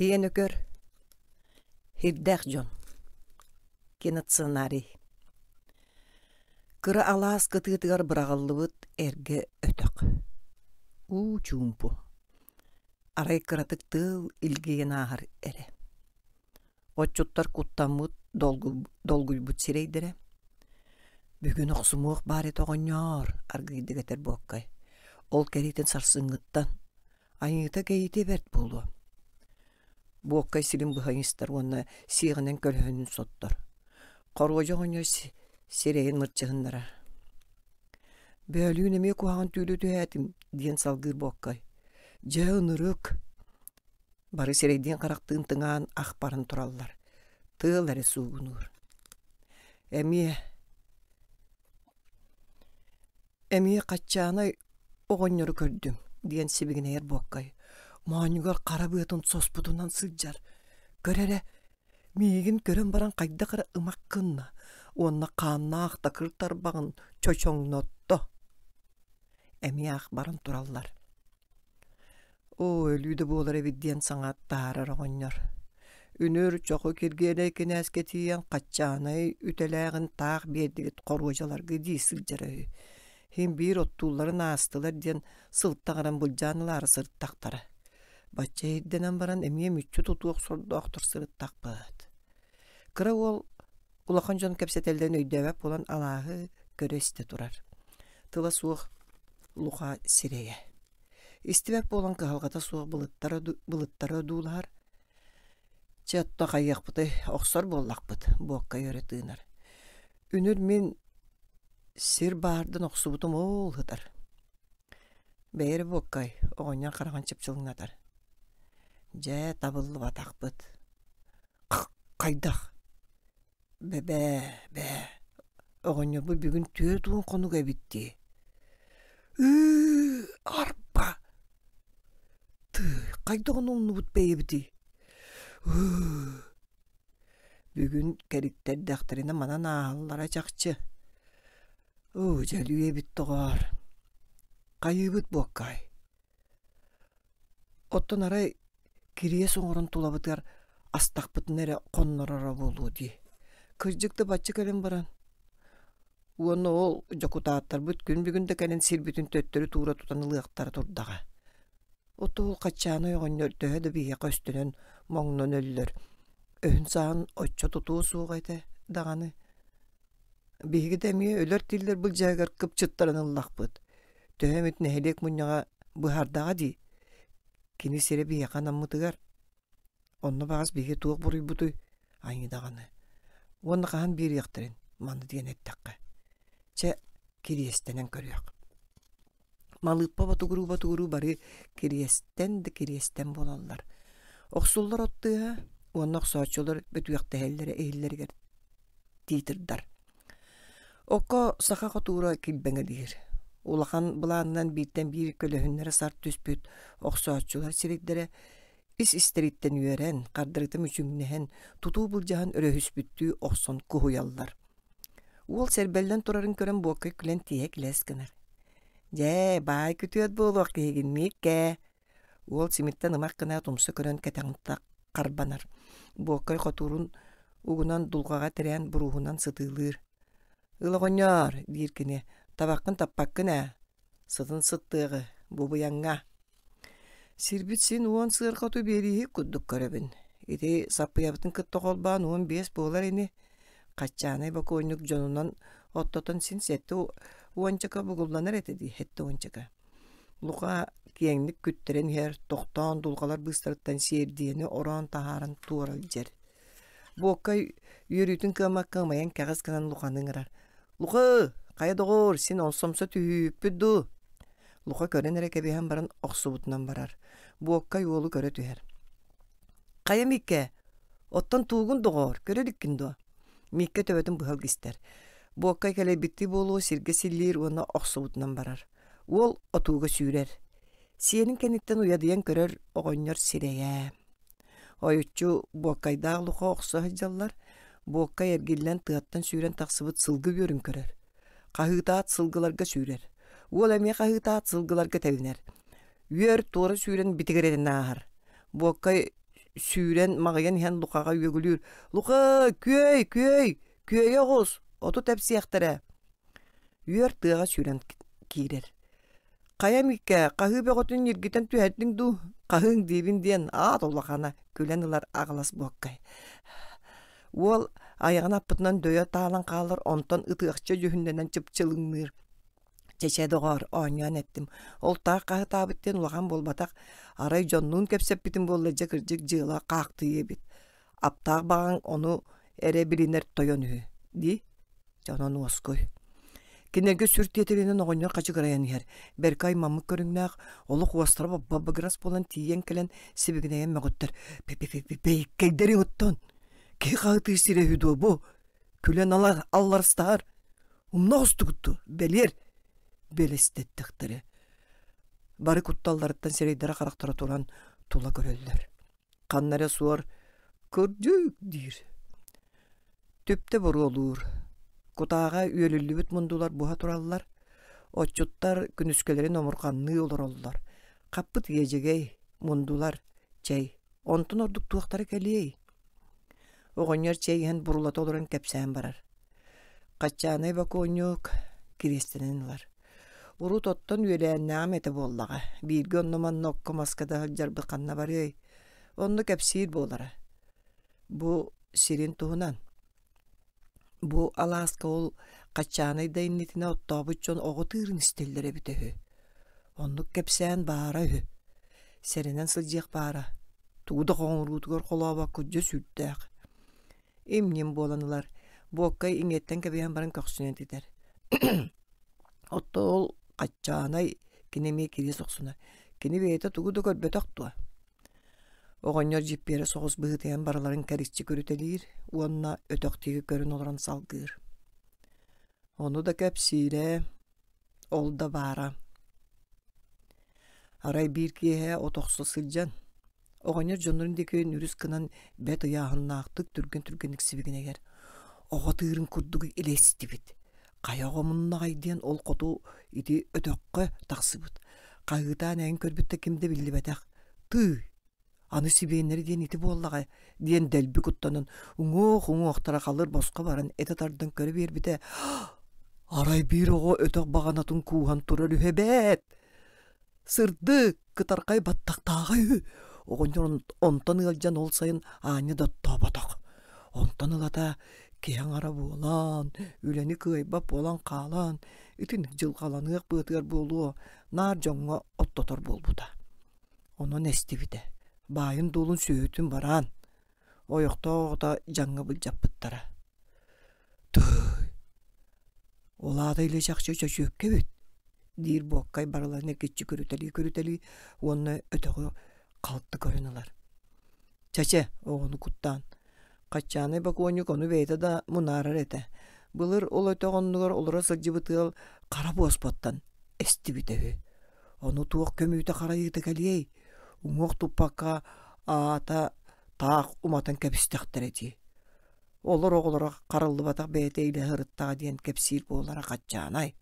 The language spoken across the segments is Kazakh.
өкөр. Хирдэх жон. Киноценарий. Кыры алаас кытыытыгар бырағыллыбыт эрге өтөк. У чумпу. Арай кыратык тыл илгиен ағыр эре. Отчуттар куттамыт долгулбут сирейдере. Бүгін оқсымуық бари тоғыньор аргыйдігетер боккай. Ол керитен сарсыңгыттан. Айыта кәйте берт булу буокка силим быхагистар уонна сиигинен көлөһөнүн соттор коргожо сирейін мұртшығындара. мырчыгыннара бөөлүүн эме түйлі түйәдім, дейін салғыр буоккай жа үрік. бары сирейдиэн карактыын тыңаан ахпарын тураллар тыыл эре суугунуур қатчаңай оғын үрі огонньору көрдүм сібігін әйір буоккай Маңығар өтін бұйатын соспудынан сылжар. Көрәрі, мейгін көрін баран қайда қара ымақ кынна. Онна қанна ақта күртар бағын чочоң нотты. Әме ақ баран тураллар. О, өлюді болар әвидден саңа тары оңнер. Үнір чоқы кергені екен әскетиен қатчаңай үтеләғін тақ бердігіт қорғожаларғы дейсіл жарай. Хем бір оттуларын астылар ден сылттағырын бұлжанылары сырттақтары баччаидденен баран эмне мүччү тутуок сордоох турсырыттакпыт кыра ол улахан жон кепсетелден өйдөбөп булан алаагы көрөстө турар тыла суох луха сирее истибеп болан кыһалгата суох былыттара дуулаар чатта хайяхпыты охсор боллахпыт буокка өрө тыынар үнүр мен сир баардын оксубутум оолытар бэйер буоккай оҕоньян караган чыпчылыңнатар жә табылып атақпыт кайдах бәбә бә оғонебу бүгін түйе туын қонуға бітті Ү, арпа ты қайдағын ұмныбыт Ү, бүгін кәріктәр дәқтіріне манан ағыллара жақчы о ғар бит тоғар бұқ қай оттан арай кирие соңорун тулабытыгар астакпытын эре коннорора болуу ди кыржыкты батчы кэлин баран уону ол жокутааттар бүткүн күн бүгүн да сирбүтүн төттөрү туура тутан ылыактар турдага отуул качааны ойгоннор төһө да биэка моңнон өллөр өһүн саан оччо тутуу суугайта даганы биһиги дэмие өлөр тиллер бул жаагар кыпчыттарын ыллахпыт төһөмүт нэһилек муньяга дии кини сире биэхан аммытыгар онно баас биһи туох буруйбутуй айыдаганы уонна хаан маны манны диэнэттакка чэ кириэстэнэн көрүөх малыппа бату батугуруу бары кириестен да кириэстэн болаллар охсуллар оттыыһа бүт ә? охсооччулар бүтүөхтэһэллэре эһиллэригер тиитырдар око саха хотуура килбэҥэ диир улахан былааннан бииртен биир көлөһүннэрэ сар түспүт охсооччулар сиригдере ис истериттен үөрэн кардырытым үчүмнэһэн тутуу булжаһан өрөһүспүттүү охсон куһуяллар Ул сербеллен турарын көрөн буоккай күлэн тиэк лээс гынар бай баай күтүөт буолуох киһигинмииккэ уол симиттен ымак гына тумса көрөн кэтаҥтак карбанар буоккай хотурун угунан дулғаға тирээн буруһунан сытылыр. ылоҕоньоор диир Табаққын таппаққын ә. Сытын сыттығы, бұбыянға. Сирбит сен уон сырқа туберии күддік көрібін. Иди саппыябытын кытты қолбан уон бес болар ені. Қатчаны бакойнық жонунан оттотын сен сетті уончыка бұғылданар етеді, хетті уончыка. Луға кеңдік күттерен хер, тоқтан дулгалар бұстырыттан сердиені оран тахарын туырал жер. Бокка үйрүтін кыма кымайын кағыз кынан луғаның ырар. Луғы! Қая доғыр, сен олсомса түйіппідді. Лұқа көрен әрек әбейхан барын оқсубытынан барар. Буокка юолу көрі түйер. Қая Микке, оттан туғын доғыр, көреріккінді. Микке төбетін бұхал кістер. Буокка кәлі бітті болу, сирге силлер, оны оқсубытынан барар. Ол отуға сүйрер. Сиенін кәніктен ұядыян көрер оғоннер сирее. Ойучу буоккайдағы лұқа оқсы хажаллар, буокка ергиллен тыаттан сүйрен тақсыбыт сылгы көрін қағытаат сылғыларға сүйрер. Ол әме қағытаат сылғыларға тәуінер. Үйер торы сүйрен бітігеретін ағар. Бұққа сүйрен мағаян ең лұқаға үйегілер. Лұқы көй, көй, көй оғыз, оту тәпсі яқтыры. Үйер тыға сүйрен кейдер. Қаям үйкә, қағы бәғытын ергетін түйәттің ду, қағың дейбінден ат олақана көләнілар ағылас бұққай. Ол Ayağına pıtnan дөйе tağlan қалар, онтон ıtıqça yühündenen çıpçılınır. Çeçe doğar, oynayan ettim. Ol tağ ұлған tabitten арай bolbataq, aray jonluğun kepsep жыла bollaca kırcık jığla qahtı yebit. Aptağ bağın onu ere biliner toyon hü. Кинерге сүрт етелінен оғынер қачы ғырайын ер. Беркай мамы көріңнақ, олы қуастырып бабы болан тиен кілін себігінеен мәғыттыр. Бейккейдері ке қағыты істері үйді бо, күлен алар, белер, белестеттіқтірі. Бары құтталларыттан серейдері қарақтыра тұран тула көрелдер. Қаннары суар, көрдік дейір. түпте бұры олуыр. Құтаға үйелілі бүт мұндулар бұға Отчуттар күнүскелерін омырқанны олар олар. Қаппыт ежегей, мұндулар, чай. Онтын ордық туақтары кәлей оғоньер чейген бурулат олорын кепсән барар. Качаны баконюк кивестененлар. Уру тоттон үйләннәм әті боллаға. Бирге онныман нокко маскада жарбы қанна бар ей. Онны болара. Бу сирин туғынан Бу Аласка ол качаны да оттабы чон оғы тырын істелдері бітігі. Онны кәпсән бара ү. Сәрінен сылжек бара. Туғды қоңырғытығыр қолаба күджі сүттәқ имним боланылар. Буоккай иңеттен кебиен барын көксүнен дидер. Отто ол қатчаанай кинеме кири соқсына. Кини бейті тугуду көрбөтөк туа. Оғаннер жеппері соғыз бұғытыян бараларын кәрісчі көрітелер, уанна өтөктегі көрін олран салғыр. Оны да көп сире, ол да бара. Арай бір кие отоқсы сылжан. Оғанер жоннорун деке нүрүс кынан бет ыяахыннаахтык түрген Оға сибигинегер оғотыырын курдугу элестибит Қаяға муннагай диэн ол қоту коту ити өтөккө таксыбыт кайгытаан ээн көрбүттө кимде билдибетах тыы аны сибиэнери диэн ити буоллагай диэн дэлби куттонун уңоох уңуохтара халыр боско барын, эте тардын көріп ербіде, арай биир ого өтөк баганатын куухан турар Сырды сырдык кытаркай оғоннор онтон ыалжан ол сайын да онтон ылата ара буолан үлени кыайбап буолан каалан итин жылгаланыак быытыгар буолуо naar жоңго оттотор болбуда онон эстибите байын дуулун сөөтүн баран ойоктоогота жаңы былжаппыттара тый улаата иле чакчы чөчөккебит диир буоккай барыланы кичи көрүтели көрүтели уонна қалыпты көрінілер. Чәче, оғыны құттан. Қатчаны бакуону кону бейді да мұнарыр еті. Бұлыр ол өтеғынығыр олыра сылжы бұтығыл қара боспаттан. Әсті Оны туық көмүді қара еті кәлей. Умоқ ата тақ уматын кәпістіқтір еті. Олар оғылыра қарылды батақ бейті үйлі ғырыттаға дейін кәпсейіл болара қатчанай.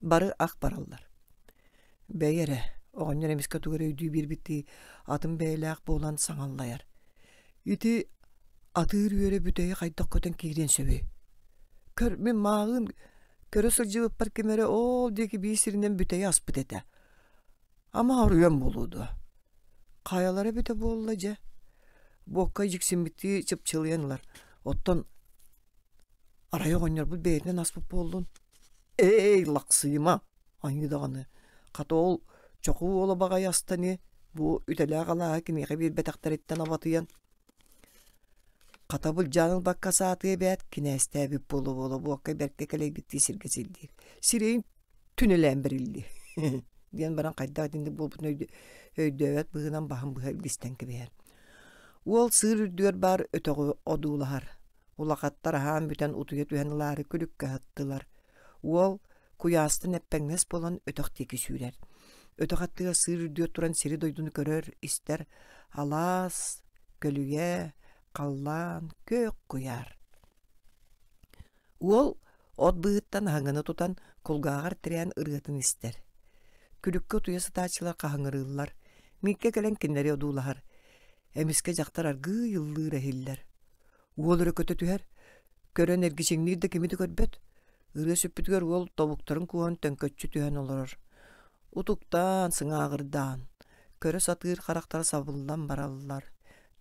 Бары ақ баралдар. Бәйірі, Оғаннер әмес көтігірі үйді бір бітті, атын бәйләқ болан саңаллайар. Үті атыр үйірі бүтәйі қайдақ көтін кейден сөбі. Көр, мен мағын, көрі сұржығып бар кемері ол декі бейсірінен бүтәйі аспыт әті. Ама арыйан болуды. Қаялары біті болла жа. Боққа жіксен бітті чыпчылыянлар. Оттан арай оғаннер бұл бәйінен аспып болдын. Эй, лақсыйма! Аңы дағаны. Қаты ол чоку олобага ястаны бу үтәлә гала кинеге бир бетактарыттан абатыян Катабыл жаныл бакка саатыя бәт кинәстә бип болу болу буакка берке келей битти сиргесилди. Сирейн түнелән берилди. Ден баран кайда инде бу бүтән өйдәвәт быгынан баһым кебер билистән кебәр. Ол сыр бар өтөгө одулар. Улакаттар һәм бүтән утуя түһәнләре күлүккә аттылар Ол куясты нәппәңнес болан өтөк теки өтөғаттыға сыр дүйөт туран сири дойдуну көрөр истер алас көлүге қаллан көк куяр Уол от быыттан хаңыны тутан кулгаагар тирен ыргытын истер күлүккө туя сытаачылар кахаңырыыллар микке келен киндери одуулаһар эмиске жактар аргы йыллыыр эхиллер уол өрөкөтө түһәр көрөн эргичиңниир кимиди көрбөт ырыа сүппүтүгөр уол тобуктарын куон төңкөтчү түһөн олорор Утуктан сыңағырдан. Көрі сатыр қарақтар сабылдан баралылар.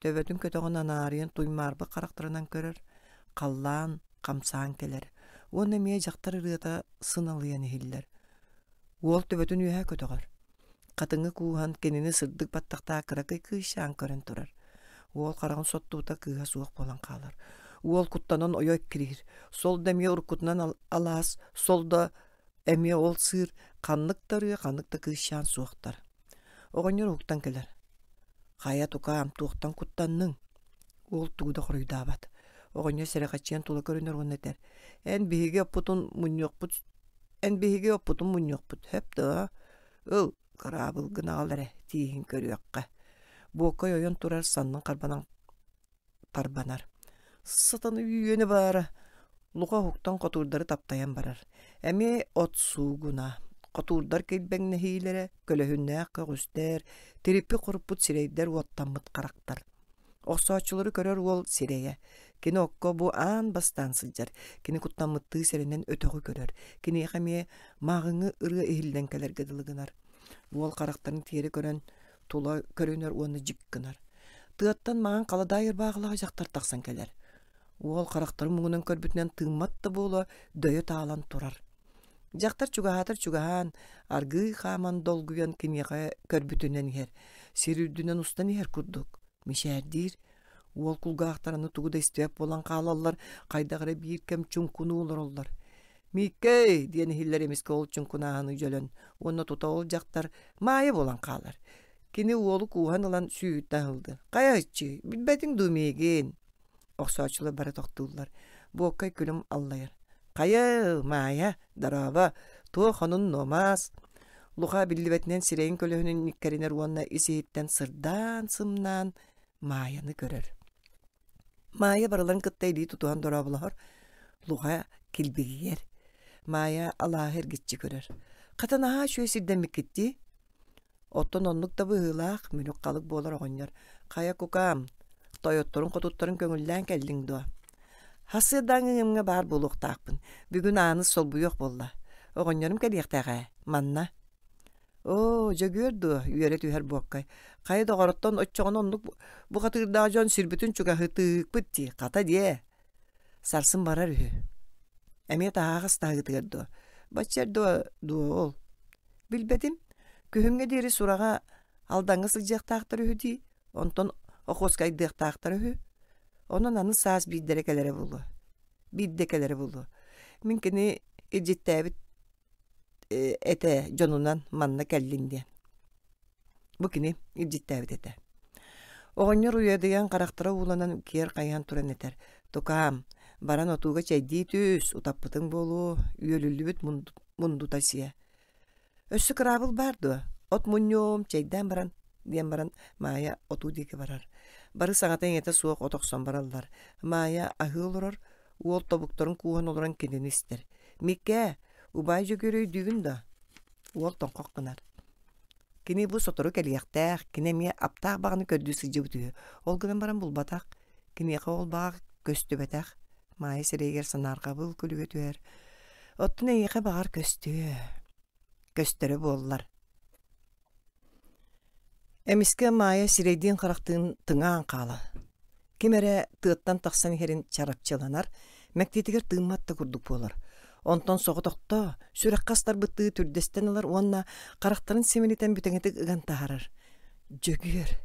Төбөтін көтіғын анарыйын туймарбы қарақтарынан көрір. Қаллан, қамсан келер. Оны ме жақтар ұрыта сыналыен хиллер. Ол төбөтін үйе көтіғар. Қатыңы куухан кенені сырдық баттақта қырақы күйшан көрін тұрар. Ол қарағын ұта күйға суық болан қалар. Ол құттанын ойой кірігір. Сол дәме ұркутынан алас, сол да эми ол сыр қаннықтарыға қаннықта күйшан суақтар. Оғанер ұқтан келер. Қая тұқа амтуқтан құттанның. Ол туғды құрыйда абат. Оғанер сәрәқатшен тұла көрінер оны дәр. Ән бейге оппытын мұньоқпыт. Ән бейге оппытын мұньоқпыт. Хәпті, Ол қырабыл ғыналары тейін көріаққа. Боқай ойын тұрар санның қарбанан тарбанар. Сатаны үйені бары луға хуктан хотуурдары таптаян барар. Әме от сугуна. Хотуурдар кейбәңне хейлері, көлөһүннә көгүстер, тереппи құрыппут сирейдер уаттаммыт қарақтар. Оқсаачылары көрөр ол сирейе. Кені оққа бу аан бастан сылжар, кені құттаммытты сиренен өтөгі көрөр, кені еқаме мағыңы ұры ехілден кәлер кәділігінар. Ол қарақтарын тері көрін, тула көрінер оны жик күнар. Тыаттан маған қалада айыр жақтар тақсан кәлер. Ол қарақтар мұңының көрбітінен тыңматты болы дөйі таалан тұрар. Жақтар чугаһатар чугаһан аргы хаман долгуян кимияға көрбүтүнен хер. Сирүдүнен устан хер курдук. Мишәрдир ол кулгахтарыны тугуда істеп болан қалалар кайдагыра кәм чүнкуны олар олдар. Миккей дейін хиллер эмиске ол чүнкунағаны жөлін, оны тұта ол жактар майы болан қалар. Кини уолу куухан ылан ұлды. Қай айтшы, билбетиң думеген. Оксачылы бары тоқтылар. Бу оккай күлім аллайыр. Қайы, мая, дарава, то хонун номас. Луха биллибетнен сирейін көлігінің никкәрінер уанна исейттен сырдан сымнан маяны көрер. Мая барылан кыттайли тутуан дорабылар. Луха килбигер. Мая алахер гитчи көрер. Катанаха шуй сирден микитти. Оттон оннук да бұғылақ, мүнік қалық болар оғынер. Қая кукам, тойотторун котутторун көңүлдөн келдиң Хасыдан хасыдаңыңымга бар булуктаакпын бүгүн сол солбуйок болла оҕонньорум кэлиэхтэҕэ манна о жөгүөр дуо үөрэ түһэр буоккай хайы доҕороттон оччоҕон оннук бухатыырдаа жон сүрбүтүн чугаһытыыкпыт дии ката дие сарсын барар үхү эми таһааҕас таһыытыгар дуо баччер дуо дуо ол билбедим күхүмге диэри сурага алдаҥы сылдьыахтаахтар үһү онтон охоскайдыактаактар үһү онон аны саас бииддерекелере булу бииддекелере булу мин кини иджиттээбит эте жонунан манна кэллин диэн бу кини иджиттээбит эте оҕонньор уядыйан харахтара ууланан киэр хайан туран этер тукаам баран отууга чэйдии түс утаппытың болу үөлүллүбүт мундута сия өссү кырабыл барды, от муньоом чэйдэн баран мая баран маая барар бары сағатайын әті суық отоқсан бараллар. Мая ахыл ұрыр, Уол тобукторын куған олырын кеден істер. Мекке, убай жүгірі дүйін да. Ол тоңқоқ қынар. Кіне бұл сотору кәлияқтақ, кіне ме аптақ бағыны көрді сүйде бұтығы. Ол күнін барам бұл батақ, кіне қол бақ, көсті бәтақ. Мая сірегер санарға бұл күлігі түйер. Оттың әйеқі бағар көсті. Көстірі болылар. Эмиске майы сирейдин қырақтың тыңаан қалы. Кемере тыыттан тақсан херин чарапчыланар, мәктетігер тыымматты күрдік болар. Онтон соғытоқта сүрек қастар бұтты түрдестен алар, онна қарақтарын семенетен бүтіңетік ұған тағарар. Жөгер.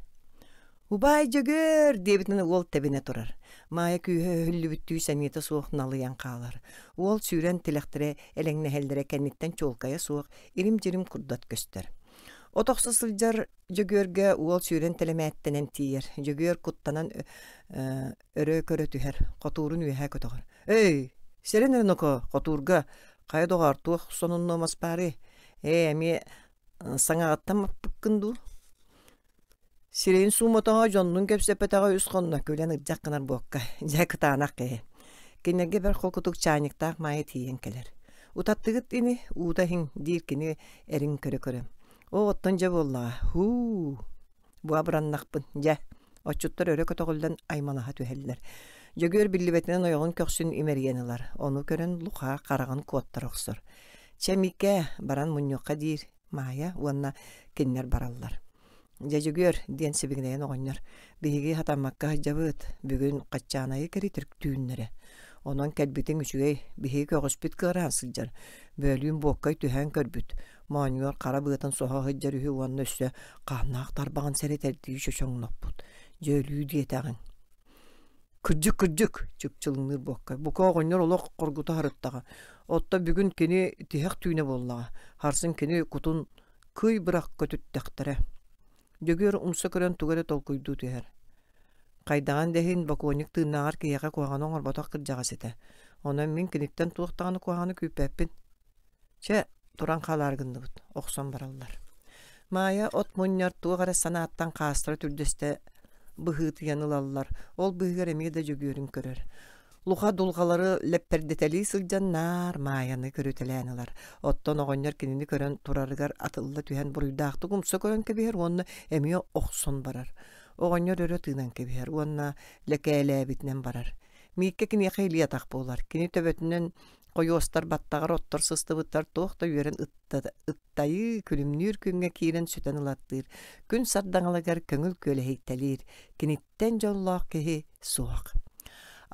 Убай жөгер, дебітін ол тәбіне тұрар. Майы күйе үлі бүтті сәнеті суықын алыян қалар. Ол сүйрен тілектіре әліңне әлдіре кәнеттен чолкая суық, ирим-жирим күрдат көстер. Отоқсыз сылдар жөгөрге уол сүйрен телемәттенен тиер. Жөгөр куттанан э, э, өрө көрө түһәр. Котурун үһә көтөгөр. Эй, сәрен ноко котурга кая догар тух сонунно маспары. Э, ми э, саңагаттам пыккынду. Сирен суматага жондун кепсепетага үс конна көлен ыджак боққа. бокка. Жакытанак э. Кенерге бер хокутук чайниктак майы тиен келер. Утаттыгыт ини ууда хин диркини эрин көрө көрөм. Оғыттан жа болла. Ху! Буа же Жа. Отчуттар өрі көтіғылдан айманаға түхелілер. Жөгөр білібетінен ойығын көксін имергенілар. Оны көрін луха қараған кодтар оқсыр. чемике баран мұннюқа диир Мая уанна кеннер бараллар. Жа жөгөр ден сібігінен оғыннар. Бігігі хатамаққа жабыт. Бүгін қатчанайы кәрі түрк түйіннері. Оның кәлбітің үшігей бігі көгіспіт сылжар. бөлүүн боққай түхән көрбүт Манюар қара бұғытын соға ғыджар үйі уанны үсі қамнақ тарбаған сәрет әлді үші шоңнаппыд. Жөлі диетағын. Күрдік, күрдік, жүк жылыңныр олок Бұқа оғынлар Отта бүгін кені тихақ боллаға. Харсын кені құтын күй бірақ көтіт тәқтірі. Дөгер ұмсы көрен түгәрі толқуйду түйер. Қайдаған дәхін баконик тыыннағар кияға қуағаны оңар Онан мен киниктен туықтағаны қоғаны күйпәппін. Чә, туран халаргынныбыт оксон бараллар Майя от муньяр тугара санааттан каастыра түрдөстө быһыытыйан ылаллар ол быһыгар эмиге да жөгүөрүн көрөр луха дулгалары леппердетели сылдьаннаар мааяны көрүтэлээнылар оттон огоннор кинини көрөн турарыгар атылла түһэн буруйдаахты кумса көрөн кэбиһэр уонна эмиэ охсон барар огоннор өрө тыынан онна уонна лэкээлээбитинен барар миикке кини хейлиятах болар. кини төбөтүнөн Қойостар баттағар оттор сыстыбыттар тоқта үйерін ыттайы күлімнүр күнге кейрен сүтен ылаттыр. Күн сарданалагар көңіл көлі хейтелер. Кенеттен жоллақ кеге суақ.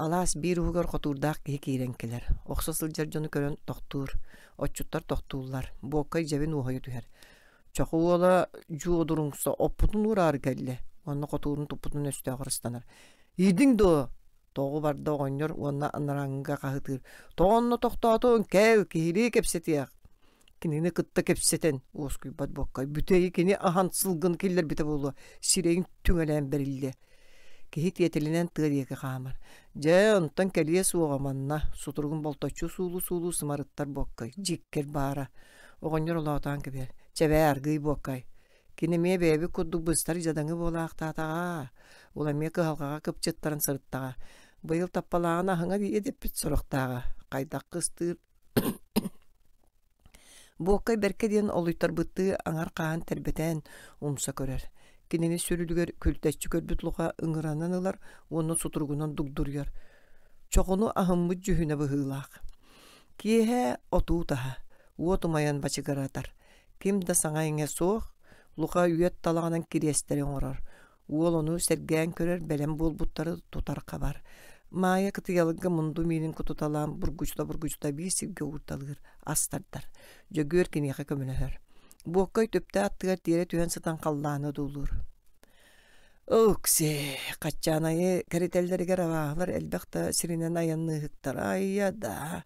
Алас бир угар хотурдак кейрен келер. Окса сылжар жону көрөн токтур. Отчуттар токтуулар. Боқай жебин ухайы түһер. Чоку ола жуодуруңса оппутун урар келле. Онна хотурун туппутун өстө агырыстанар. Идиң до тоғы барда оңнер уонна ыныраңга кахытыр. Тоғонно тохтоотун кеу кири кепсетияк. Кинини кытта кепсетен уоскуй бат боккай бүтей кини ахан сылгын киллер біті болу. Сирейин түңелен берилле. Кихи тиетилинен тыриеки хамар. Жа онтан келие суоғаманна сутургун болточу сулы суулу сымарыттар боккай. Жиккер бара. Оғоннер олаотан кебер. Чебе аргый боккай. бәбі бэби куддубыстар жадаңы болаақтатаға. Уламе кыхалғаға кыпчеттарын сырыттаға. Быйыл таппалағына һыңа бие деп бит сорохтағы. Қайдақ қыстыр. Боққай бәрке дейін олыйтар аңар қаған тербетен умса көрер. Кенені сүрілігер күлтәшчі көрбіт ыңғырананылар ыңыранан ылар, оны сұтырғынан дұгдұргер. Чоғыны ахыммы жүхіне бұғылақ. Киеһе отуы таһа, уотумаян бачыгаратар. Ким да саңа соқ? суох, лука үйет талағынан кириэстерин орор. Уол ону сергеэн көрөр бәлем болбуттары тутар кабар маая кытыялыгга мунду миинин кутуталам бургучта бургучта биисивге уурталыыр астардар жөгүөр киниэхэ көмүнөһөр буоккой төптө аттыгар тиэре түһэн сытан халлааны дуулуур Окси, качанайы кәрителләргә равалар әлбәхтә сиринен аянны хыктара айя да.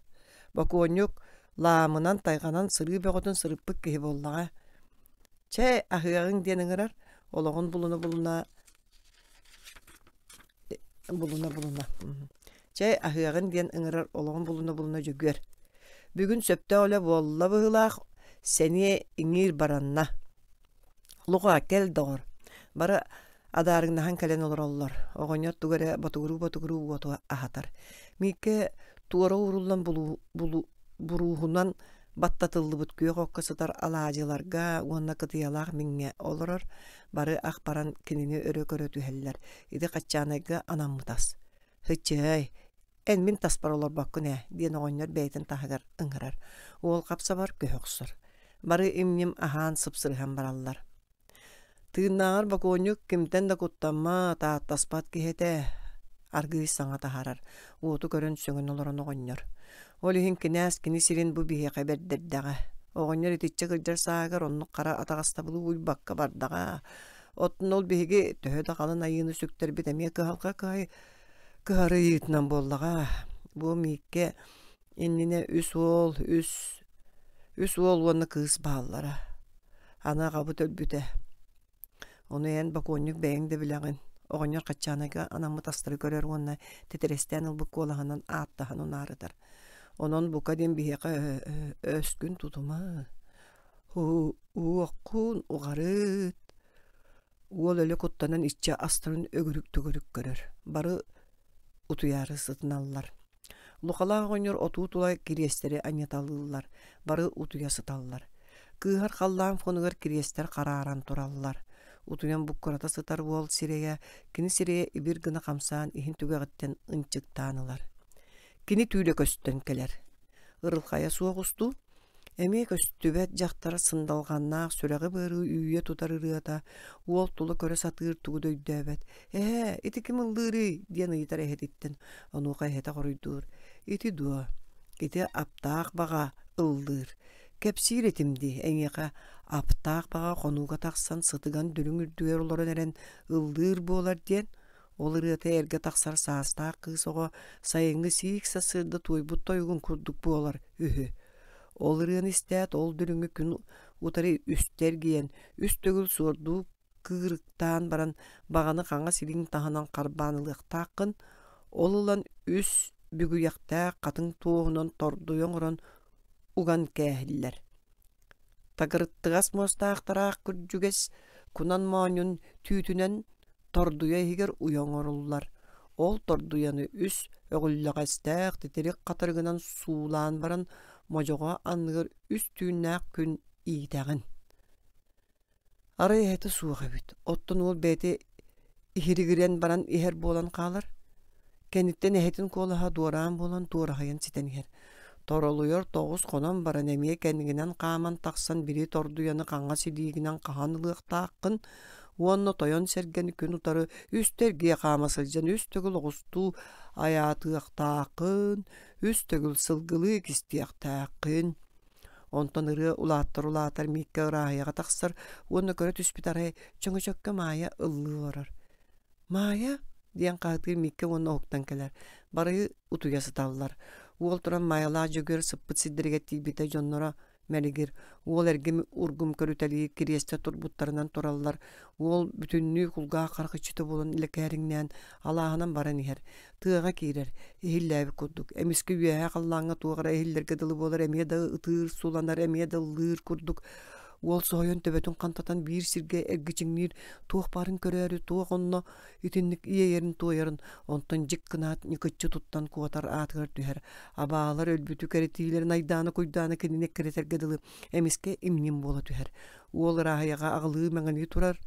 Бакуонюк ламынан тайганан сыры бәготын сырыппык кеһи боллага. Чәй ахыягын денеңерәр, олоғын булуны булуна булуна булуна. Чай ахыагын диэн ыңырар олоғын булуна булуна жүгүөр. Бүгүн сөптө оле болла быһылаах сени иңир баранна. Луга кел доғор. Бары олар кэлен олороллор. Оғоньор тугэрэ батугуру батугуру уотуа ахатар. Микке туора уруллан булу, булу, буруһунан баттатылды күйе қоққысытар алаажыларга уонна кытыялаах миңе олорор бары ахпаран кинини өрө көрө түһеллер иди каччаанайга анаммытас хыччай эн мин таспар олор баккүне э, диэн оҕонньор бэйитин тахыгар ыңырар уол капсабар көһөхсүр бары имним ахаан сыпсырыхан бараллар тыыннааҥар бакуонньук кимтен да куттамма тааттаспат киһэтэ аргыыс саңа таһарар уоту көрөн сөңөн олорон оҕонньор ол иһин кинээс кини сирин бу биһэ хэбэрдэрдэҕэ оҕонньор итиччэ кырдьар саагар оннук кара атаҕаста булу уйбакка бардаҕа оттун ол биһиги төһө даҕалын айыыны сүктэрбит эмиэ кай кыһай кыһарыйыытынан буоллаҕа бу миикке иннине үс уол үс үс уол уонна кыыс бааллара ана бу төлбүтэ ону эн баконник бэйэң да билэҕин оғонер қатчанаға анамы тастыр көрер онна тетерестен ылбы колағынан аттахан унарыдар. Онон бұкаден бігеға «Э, э, э, өскүн тутума. Уаққун уғарыт. Ол өлі құттанан итче астырын өгірік түгірік көрер. Бары ұтуяры сытыналлар. Лұқалаға ғонер оту тулай кирестері анеталылар. Бары ұтуя сыталлар. Кыһар халлаан фонугар кирестер қарааран тураллар утуян буккарата сытар уол сирея, кини сирея ибир гына камсаан ихин түгәгәттен ынчык таанылар. Кини түйле көстөн келер. Ырылхая суогусту, эме көстүбәт жактары сындалганна, сүрәгы бөрү үйе тутар ырыата, уол тулы көрө сатыр тугуды үддәбәт. Э, ити ким ылдыры диен ыйтар эхеттен, онука эхете коруйдур. Ити дуа, ити аптаак бага ылдыр. Кәпсир этимди эңеқа аптақ баға қонуға тақсан сытыған дүрін үрдігер оларын әрін ұлдыр болар ден, ол ырыты әрге тақсар қыз қысоға сайынғы сиік сасырды бұттай ұғын құрдық болар үхі. Ол ырын істәт, ол дүріңі күн ұтары үстер кейін, үстігіл сорду кырыктан баран бағаны қаңа сирин таханан қарбанылық тақын, ол үс үс бүгіяқта қатың тоғынан тордуян ұрын уган кээһиллэр тагырыттыгас мостақтырақ күрдьүгэс кунан мооньун түүтүнэн тордуя хигер уйоңоруллар ол тордуяны үс өҕүллэҕэстээх титирик катыргынан суулаан баран мажоға анныгыр үс күн иитэҕин ары эһэти суохабыт оттон уол бэти ихиригирен баран ихер болан хаалар кэнниттен эһэтин куолаһа дуораан болан туорахайын ситэнихэр Торолуйор тоғыз конон баранемие кәнігінен қаман тақсан бірі тордуяны қаңа сидиігінен қаған ылықтаққын, уонно тойон серген күн утары үстерге қамасылжан үстігіл ғусту аятыяқтақын, үстігіл сылгылы кистиактаакын онтон ыры улаттыр улатар микке ұрайыға тақсыр, уонно көрі түспітарай чөңөчөккө мая ұллы орыр. Мая? Диян қағытыр микке уонно оқтан кәлер. барыы ұтуясы талылар. Ол туран майала жөгөр сыппыт сиддерге тибите э, мәлігер. мәригер. Ол эргими ургум көрүтәлии киресте турбуттарынан тураллар. Уол бүтүннү кулга каркычыты болон илекәриңнән алаһынан баран иһер. Тыыга кирер, эхилләби курдук. Эмискү үәһә каллаңа туагара эхиллерге дылы болар, эмия да ытыр суланар, ол соһойон төбөтүн кантатан биир сирге эргичиңнир туох барын көрөрү туох онно итинник иэйерин туойорун онтон жик кынаат нүкөтчү туттан куатар аатыгар түһэр абаалар өлбүтү керетиилерин айдааны куйдааны кинине киретерге дылы эмиске имнин боло түһэр уол рааяга агылыы меңени турар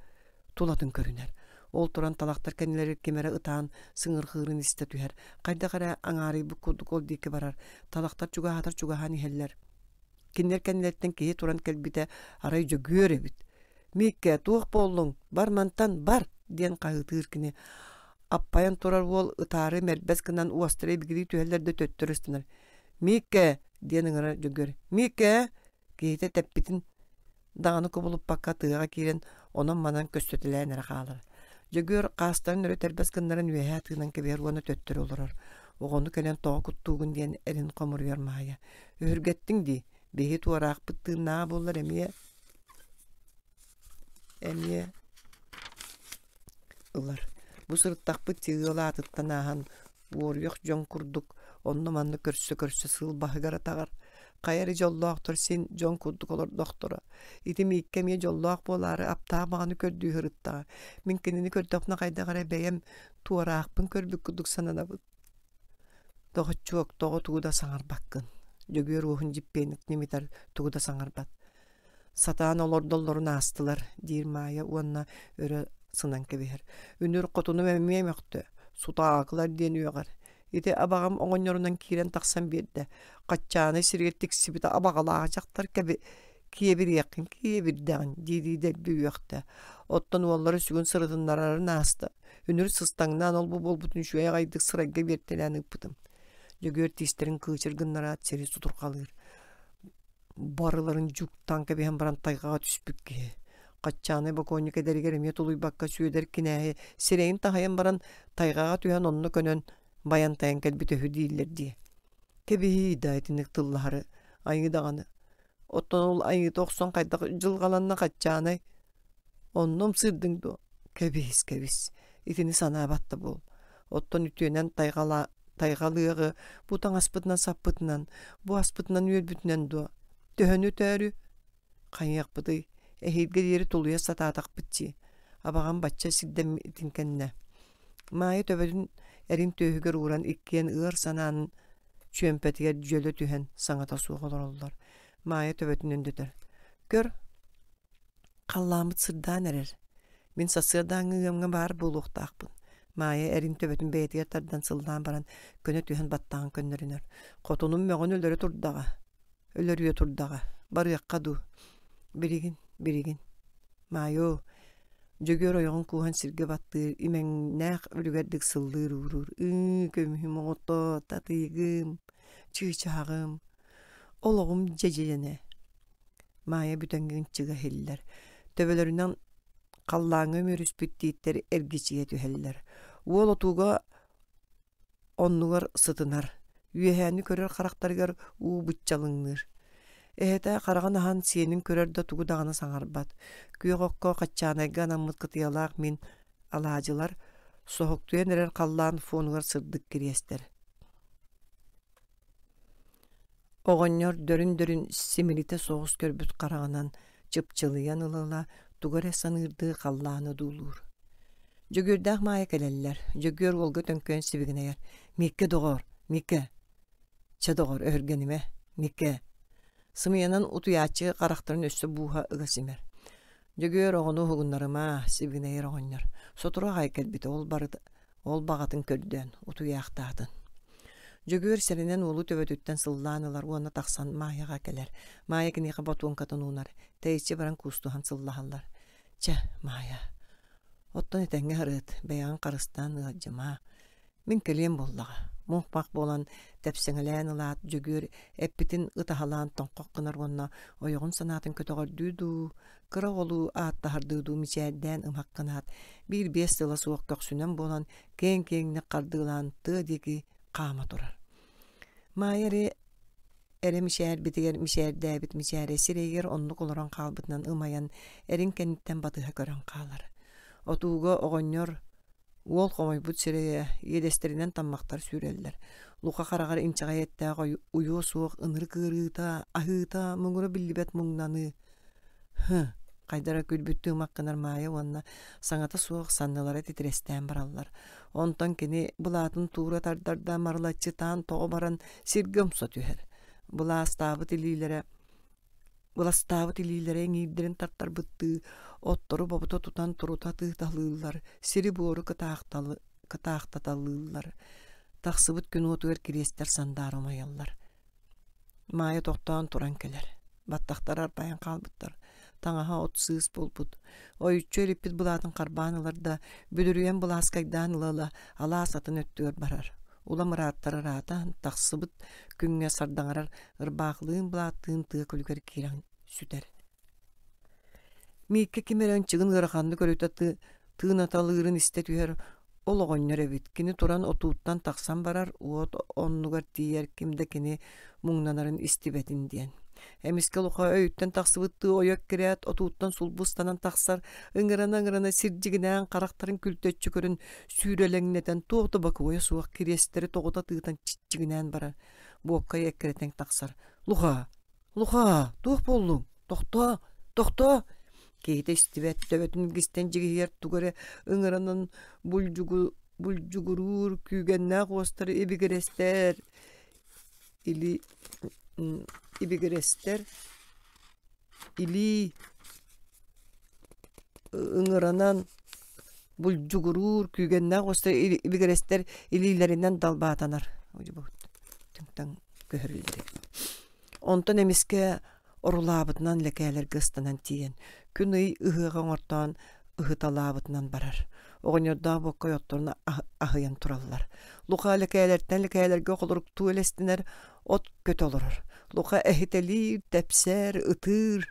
тулатын көрүнэр ол туран талактар кәнелері кемере ытаан сыңырхырын исте түһәр кайда кара аңары бұл курдук ол дике барар талактар чугаатар чугаан ихеллер кинер кеннеттен кии туран келбите арай жөгүөр эбит микке туох боллуң бар мантан бар диэн кахытыыр кине аппаян турар уол ытаары мелбес гынан уастыры бигири түһэллерде төттөрүстүнөр микке диэн ыҥара жөгүөр микке киите тэппитин даганы кубулуп бакка тыыга киирен онон манан көстөтүлээнэри хаалар жөгүөр каастарын өрө тербес гыннарын үэһэ тыынан кебиэр уону төттөрү олорор оҕону кэлэн тоҕо куттуугун диэн эрин хомуруйор дии бігіт орақ бұттыңна болыр әме әме бу бұ сұрыттақ бұтті ғылы атыттан ағын орғық жон күрдік онны маңды көрсі көрсі сұл бағығар атағар қайары жолы ақтыр сен жон күрдік олар доқтыры итім еккеме жолы ақ болары аптағы бағаны көрді ұрыттағы мен кенені көрді оқына қайдағар әбәем туыра ақпын көрбік күдік санана бұт Тоғы чуок, тоғы дөгөр уһун жиппеник немитар тугуда саңарбат. Сатаан олордоллорун астылар, дир майя уанна өрө сынан кебехер. Үнүр котуну мэммемекті, сутаагылар ден үйегар. Ите абағам оңоньорунан кирен тақсан берді. Қатчаны сиргеттік сибіті абағалаға жақтар кәбі кие яқын киебір дәғін дейдейдер бүйекті. Оттан олары сүгін сырыдынларарын асты. Үнүр сыстаңнан ол бұл бұл бүтін жүйе ғайдық сырайға бертеләніп жөгөр тистерин кычыргын нарат сери барыларын жук танка бен барантайга түшпүкке. качаны боконник эдергер эме тулуй бакка сүйөдер кинэһи сирейин тахайан баран тайгага түйөн онну көнөн баян таян келбитөһү дииллер ди кебиһи дайтынык тыллаары айыдаганы оттон ул айы токсон кайдак жылгаланна качаанай онном сырдың до кебис кебис итини батты бул оттон үтүнен тайгала тайғалығы, бұтан аспытынан саппытынан, бұ аспытынан өлбүтінен дуа. Төһөнү тәрі, қайық бұды, әхейдге э, дері толуя сататақ бітті. Абаған батча сиддем тінкенне. Майы төбәдін әрін төһігер ұран иккен ұр сананын чөмпәтігер жөлі түһен саңата суғылыр олдар. Майы төбөдүн Көр, қалламыт сырдан әрер. Мен сасырдан ғыңға бар болуқтақпын. Майы әрин төбөтүн бэйэтигер тардан сыллаан баран көне түһөн баттаан көннөрүнөр. Котунун мөгөн өлөрү турдага. Өлөрүө турдага. Барыякка ду. Биригин, биригин. Майо жөгөр ойогон куухан сирге баттыыр, имеңнээх үлүгэрдик сыллыыр урур. Ыы, көмүхүм оңото, татыйгым, чыычагым. Ологум жежене. Майя бүтөнгүн чыга хеллер. Төбөлөрүнөн қаллаңы мөріс бүттейттер әргічіге түхеллер. Ол отуға оннуғар сытынар. Үйәхәні көрер қарақтаргар уу бұтчалыңныр. Эхэтэ қараған ахан сиэнин көрөр да тугу дағана саңарбат. Күйоғокко қаччанайга наммыт кытыялаақ мен алаажылар, соғықтуен эрер қаллаан фонуғар сырдык кирестер. Оғоннор дөрін-дөрін симилите соғыс көрбүт қарағанан, чыпчылыян ылыла тугар эсан ырдыы қаллааны дуулуур. Жөгүрдәк мая келелләр. Жөгүр волга төнкөн сибигенәр. Микке догор, микке. Чадогор өргениме микке. Сымыянан утуячы карактарын өссө буха ыгасымер. Жөгүр огону хугуннарыма сибигенәр огоннар. Сотура хайкел ол барды Ол багатын көрдөн, утуяктадын. Жөгөр сиринен улу төбөтүттен сыллаанылар уана тахсан маяга келер. Мая кини кабатуон катанунар. Тейчи баран кустухан сыллаһаллар. Че, мая. Оттон этенге харыт, бәян қарыстан ыладжыма. Мин келем боллаға. Мухпақ болан тәпсіңілән ылат жүгір, әппітін ытахалан тоңқоқ қынар онна, ойығын санатын көтіғар дүйду, кыра олу аттахар дүйду мичәддән ымақ қынат, бір бес сыла суық көксінен болан, кен-кеңні қардылан ты деги қама тұрар. Майыры әрі мишәр бітігер мишәр дәбіт мишәр әсірегер онлық олыран қалбытынан ымаян, әрін кәнеттен батыға көрін қалар отууга огоннор уол хомойбут сирее иедестеринен таммактар сүйреллер. Лука карагар инчагайеттаға уйо суық ыныр кырыта, ахыыта муңуру билибет мұңнаны. кайдара күлбүттү маккынар маая уанна саңата суох санналара титирестен бараллар. Онтон кини булаатын туура тардарда марлачы таан тоғо баран сиргөм сотүһер. Була Гыластабы тилилерен тарттар бытты оттору бобута тутан турута тыхталыыллар, сири буору кытаахтаталыыллар. Тахсыбыт күн отуэр кирестер сандар маяллар. Майы тоқтан туран келер. Баттақтар арпаян қалбыттар. таңаға отсыз болбут. Ойуччу элеппит бұлатын қарбаныларда, бүдірюен бұласкайдан ылала, ала сатын өттүөр барар уламыраттарырата тахсыбыт күңге сардаҥарар ырбаахлыын блааттыын тыа күлгер киран сүтер. Микке кимерен чыгын гыраханды көрөтөтті тыын аталыырын исте түйер, ол оғоннер туран отууттан тақсан барар, уот оннугар дейер кимде муңнанарын истибетин диен. Эмиске луха өйттен тақсыбытты ойок отуыттан отууттан сулбустанан тақсар, ыңырана-ыңырана сирдигинен қарақтарын күлтөтчү көрін сүйрелеңнетен тоқты бакуя суақ кирестері тоғыта тыытан читчигинен барар. Бұққа еккеретен тақсар. Луха, Луха, дух болдум. Тохто, тохто. Кейте төбетін төбөтүн кистен жигер тугары ыңыранын булжугу булжугурур күйгенна костыр эбигерестер. Или эбигерестер. Или э, ыңыранан булжугурур күйгенна костыр эбигерестер далба далбаатанар. Ой бу. Тыңтан көрілді. Онтон эмиске орулаабытынан лекәлер гыстынан тиен. Күн ый ыһыга ортон ыхыталаабытынан барар. Огоньордан бу койотторна ахыян тураллар. Лука лекәләртен лекәләргә туу элестинер от көт олурур Лука эхителир, тәпсәр, ытыр.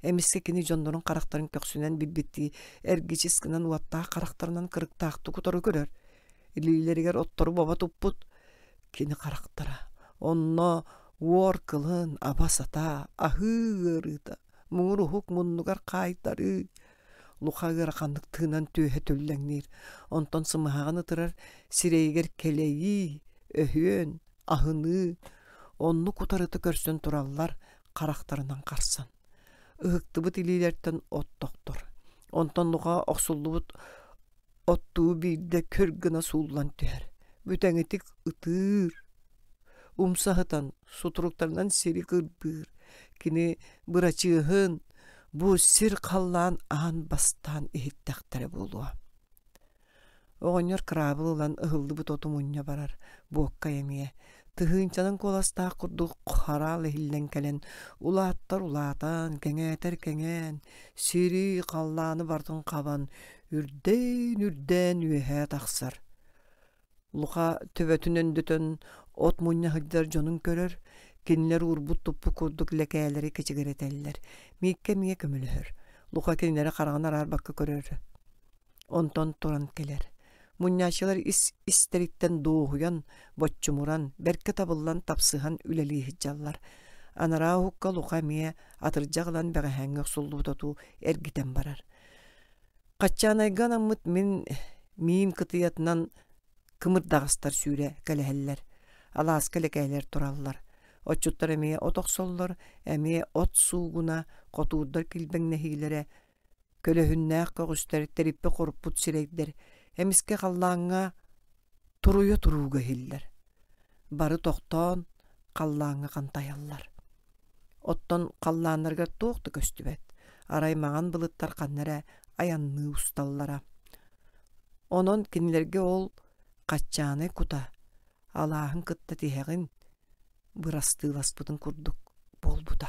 Эмиске кини жондорун карактарын көксүнен биббити эргичискынан уатта карактарынан кырыктақты кутору көрөр. Илилеригер оттору баба туппут. Кини карактара. Онно Уор кылын уоркылын абасата ахыырыта муңуруһук муннугар кайтары лухагыр хандык тынан төөһө төлләңнир онтон сымыһаганы тырар сирейгер келейи өһөн ахыны онну кутарыты көрсөн тураллар карактарынан карсан ыһыктыбыт илилерттен оттоктор онтон нуга оксуллубут оттуу бийде көр гына сууллан түһәр бүтәңитик ытыыр умсахытан сутруктарынан сири кырбыр. Кини бырачыгын бу сир қаллан ан бастан эхиттактары болуа. Оғонер крабыл ылан ыһылды бу тотумунья барар. Буокка эмие. Тыһынчанын коластаа курдук харал эхиллен келен. Улааттар улаатан, кеңээтер кеңен. Сири қалланы бартын қабан. Үрден үрден үһэ таксар Луха төбөтүнөн дөтөн От мунна хыддар жонун көрөр, кинилер урбут туппу курдук лекәләре кичигеретәлләр. Миккә миңә луха Лука кинилере ар бакка көрөр. Онтон туран келер. Муннячылар ис истериттен доохуян, боччумуран, берке табыллан тапсыхан үлели хиджаллар. Анара хукка лука мие атыржа бәгәһәнгә суллу тоту эргитен барар. Качанайган аммыт мин миим кытыятынан кымырдагастар сүйрә кәләһәлләр аласкалык келекелер тураллар. Отчуттар әме отоқсоллар, әме от суугуна, қотуыддар килбәңне хилере, көлөһүннә қоғыстар териппе қорпут сирегдер, әміске қаллаңа тұруя тұруға хиллер. Бары тоқтан қаллаңа қантаяллар. Оттан қаллаңарға тоқты көстібет. Араймаған бұлыттар қаннара аянны ұсталлара. Онон кинилерге ол қатчаны кута, алааһын кытта тиһэҕин бырастыыласпытын курдук болбута